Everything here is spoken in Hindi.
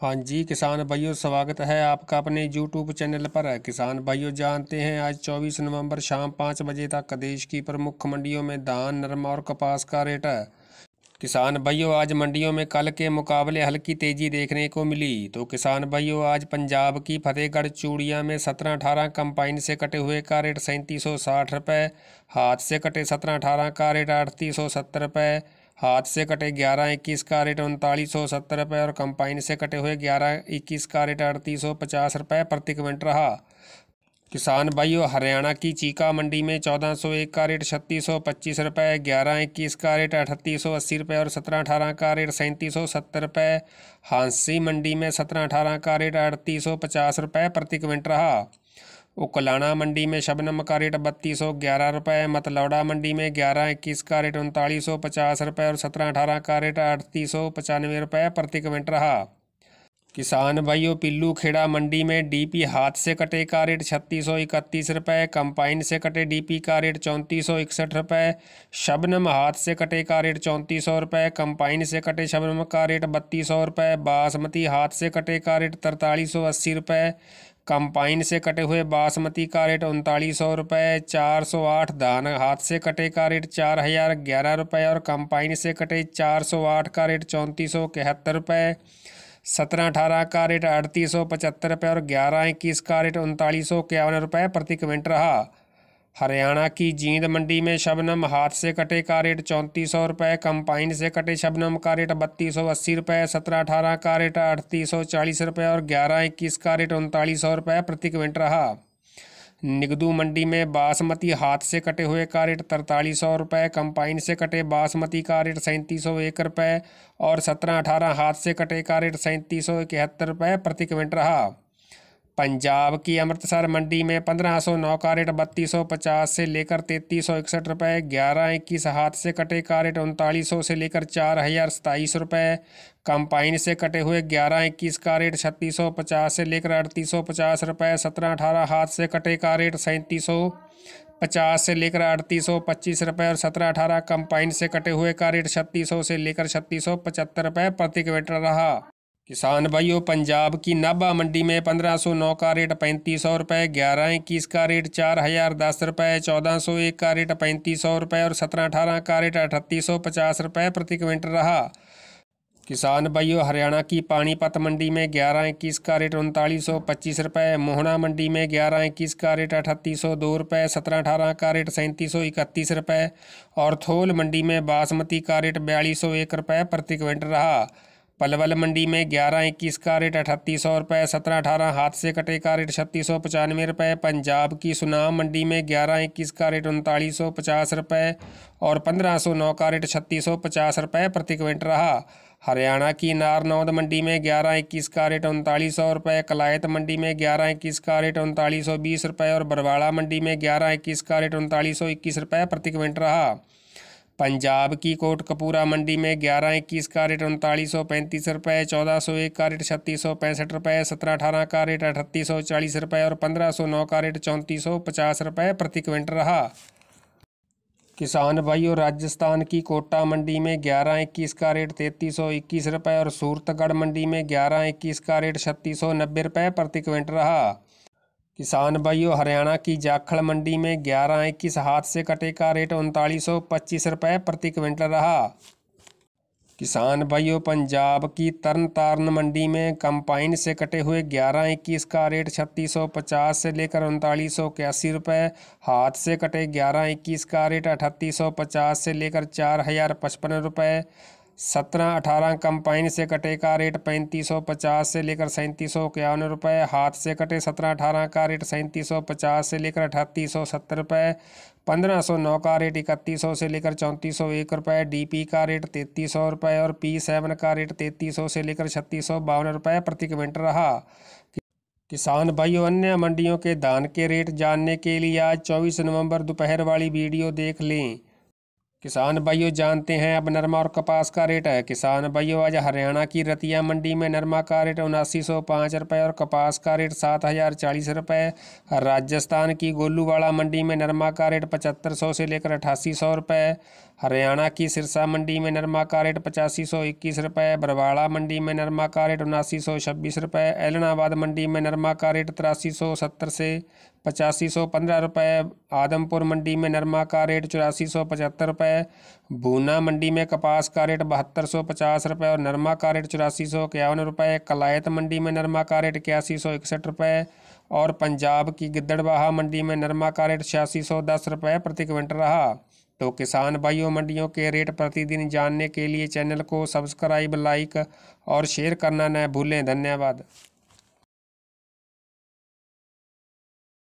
हाँ जी किसान भाइयों स्वागत है आपका अपने यूट्यूब चैनल पर किसान भाइयों जानते हैं आज 24 नवंबर शाम पाँच बजे तक देश की प्रमुख मंडियों में धान नरमा और कपास का रेट है किसान भाइयों आज मंडियों में कल के मुकाबले हल्की तेजी देखने को मिली तो किसान भाइयों आज पंजाब की फतेहगढ़ चूड़िया में सत्रह अठारह कंपाइन से कटे हुए का रेट सैंतीस सौ साठ रुपये हाथ से कटे सत्रह अठारह का रेट अड़तीस सौ सत्तर रुपये हाथ से कटे ग्यारह इक्कीस का रेट उनतालीस सौ सत्तर रुपये और कंपाइन से कटे हुए ग्यारह इक्कीस का रेट अड़तीस सौ पचास रुपये प्रति क्विंट रहा किसान भाइयों हरियाणा की चीका मंडी में चौदह सौ एक का रेट छत्तीस सौ पच्चीस रुपये ग्यारह इक्कीस का रेट अठतीस सौ अस्सी रुपये और सत्रह अठारह का रेट सैंतीस सौ सत्तर रुपये हांसी मंडी में सत्रह अठारह का रेट अड़तीस सौ पचास रुपये प्रति क्विंट रहा उकलाना मंडी में शबनम का रेट बत्तीस सौ ग्यारह रुपये मतलौड़ा मंडी में ग्यारह इक्कीस का रेट उनतालीस सौ पचास रुपये और सत्रह अठारह का रेट अड़तीस सौ पचानवे रुपये प्रति क्विंट रहा किसान भाइयों पिल्लू खेड़ा मंडी में डीपी हाथ से कटे का रेट छत्तीस सौ इकतीस रुपये कंपाइन से कटे डीपी का रेट चौंतीस सौ इकसठ रुपये शबनम हाथ से कटे का रेट चौंतीस सौ रुपये कंपाइन से कटे शबनम का रेट बत्तीस सौ रुपये बासमती हाथ से कटे का रेट तरतालीस सौ अस्सी रुपये कंपाइन से कटे हुए बासमती का रेट उनतालीस सौ रुपये चार सौ आठ धान हाथ से कटे का रेट चार हज़ार ग्यारह रुपये और कंपाइन से कटे चार सौ आठ का रेट चौंतीस सौ इकहत्तर रुपये सत्रह अठारह का रेट अड़तीस सौ पचहत्तर रुपये और ग्यारह इक्कीस का रेट उनतालीस सौ इक्यावन रुपये प्रति क्विंट रहा हरियाणा की जींद मंडी में शबनम हाथ से कटे का रेट चौंतीस सौ रुपये कंपाइन से कटे शबनम का रेट बत्तीस सौ अस्सी रुपये सत्रह अठारह का रेट अड़तीस सौ चालीस रुपये और ग्यारह इक्कीस का रेट उनतालीस सौ रुपये प्रति क्विंट रहा निगदू मंडी में बासमती हाथ से कटे हुए का रेट तरतालीस सौ रुपये कंपाइन से कटे बासमती का रेट सैंतीस सौ एक रुपये और सत्रह अठारह हाथ से कटे का रेट सैंतीस सौ इकहत्तर रुपये प्रति क्विंट रहा पंजाब की अमृतसर मंडी में पंद्रह सौ नौ का रेट बत्तीस सौ पचास से लेकर तैतीस सौ इकसठ रुपये ग्यारह इक्कीस हाथ से कटे का रेट उनतालीस सौ से लेकर चार हज़ार सताईस रुपये कंपाइन से कटे हुए ग्यारह इक्कीस का रेट छत्तीस सौ पचास से लेकर अड़तीस सौ पचास रुपये सत्रह अठारह हाथ से कटे का रेट सैंतीस सौ पचास से लेकर अड़तीस सौ पच्चीस रुपये और सत्रह अठारह कंपाइन से कटे हुए का रेट छत्तीस सौ से लेकर छत्तीस सौ पचहत्तर रुपये प्रति क्विंटल रहा किसान भाइयों पंजाब की नाभा मंडी में पंद्रह सौ नौ का रेट पैंतीस सौ रुपये ग्यारह इक्कीस का रेट चार हज़ार दस रुपये चौदह सौ एक का रेट पैंतीस सौ रुपये और सत्रह अठारह का रेट अठतीस सौ पचास रुपये प्रति क्विंटल रहा किसान भाइयों हरियाणा की पानीपत मंडी में ग्यारह इक्कीस का रेट उनतालीस सौ पच्चीस रुपये मोहना मंडी में ग्यारह इक्कीस का रेट अठतीस सौ दो रुपये सत्रह अठारह का रेट सैंतीस सौ इकतीस रुपये और थोल मंडी में बासमती का रेट बयालीस सौ एक रुपये प्रति क्विंटल रहा पलवल मंडी में ग्यारह इक्कीस का रेट अठतीस सौ रुपये सत्रह अठारह हाथ से कटे का रेट छत्तीस सौ पचानवे रुपये पंजाब की सुनाम मंडी में ग्यारह इक्कीस का रेट उनतालीस सौ पचास रुपये और पंद्रह सौ नौ का रेट छत्तीस सौ पचास रुपये प्रति क्विंटल रहा हरियाणा की नारनौद मंडी में ग्यारह इक्कीस का रेट उनतालीस सौ रुपये कलायत मंडी में ग्यारह इक्कीस का रेट उनतालीस सौ बीस रुपये और बरवाड़ा मंडी में ग्यारह इक्कीस का रेट उनतालीस सौ इक्कीस रुपये प्रति क्विंटल रहा पंजाब की कोट कपूरा मंडी में ग्यारह इक्कीस का रेट उनतालीस सौ पैंतीस रुपये चौदह सौ एक का रेट छत्तीस सौ पैंसठ रुपये सत्रह अठारह का रेट अठतीस सौ चालीस रुपये और पंद्रह सौ नौ का रेट चौंतीस सौ पचास रुपये प्रति क्विंटल रहा किसान भाइयों राजस्थान की कोटा मंडी में ग्यारह इक्कीस का रेट तैंतीस सौ इक्कीस रुपये और सूरतगढ़ मंडी में ग्यारह इक्कीस का रेट छत्तीस सौ नब्बे रुपये प्रति क्विंटल रहा किसान भाइयों हरियाणा की जाखड़ मंडी में ग्यारह इक्कीस हाथ से कटे का रेट उनतालीस सौ पच्चीस रुपये प्रति क्विंटल रहा किसान भाइयों पंजाब की तरन तारण मंडी में कंपाइन से कटे हुए ग्यारह इक्कीस का रेट छत्तीस सौ पचास से लेकर उनतालीस सौ इक्यासी रुपये हाथ से कटे ग्यारह इक्कीस का रेट अठतीस सौ पचास से लेकर चार हज़ार पचपन रुपये सत्रह अठारह कंपाइन से कटे का रेट पैंतीस सौ पचास से लेकर सैंतीस सौ इक्यावन रुपये हाथ से कटे सत्रह अठारह का रेट सैंतीस सौ पचास से लेकर अठतीस सौ सत्तर रुपये पंद्रह सौ नौ का रेट इकतीस सौ से लेकर चौंतीस सौ एक रुपये डी पी का रेट तैंतीस सौ रुपये और पी सेवन का रेट तैंतीस सौ से लेकर छत्तीस सौ बावन रुपये प्रति क्विंटल रहा किसान भाइयों अन्य मंडियों के धान के रेट जानने के लिए आज चौबीस नवंबर दोपहर वाली वीडियो देख लें किसान भाइयों जानते हैं अब नरमा और कपास का रेट है किसान भाइयों आज हरियाणा की रतिया मंडी में नरमा का रेट उनासी सौ पाँच रुपये और कपास का रेट सात हज़ार चालीस रुपये राजस्थान की गोलूवाड़ा मंडी में नरमा का रेट पचहत्तर सौ से लेकर अठासी सौ रुपये हरियाणा की सिरसा मंडी में नरमा का रेट पचासी सौ इक्कीस रुपये बरवाड़ा मंडी में नरमा का रेट उनासी सौ छब्बीस रुपये एलनाबाद मंडी में नरमा का रेट तिरासी सौ सत्तर से पचासी सौ पंद्रह रुपये आदमपुर मंडी में नरमा का रेट चौरासी सौ पचहत्तर रुपये है बूना मंडी में कपास का रेट बहत्तर सौ पचास रुपये और नरमा का रेट चौरासी सौ इक्यावन रुपये कलायत मंडी में नरमा का रेट इक्यासी सौ इकसठ रुपये और पंजाब की गिद्दड़बाहा मंडी में नरमा का रेट छियासी सौ दस रुपये प्रति क्विंटल रहा तो किसान भाइयों मंडियों के रेट प्रतिदिन जानने के लिए चैनल को सब्सक्राइब लाइक और शेयर करना न भूलें धन्यवाद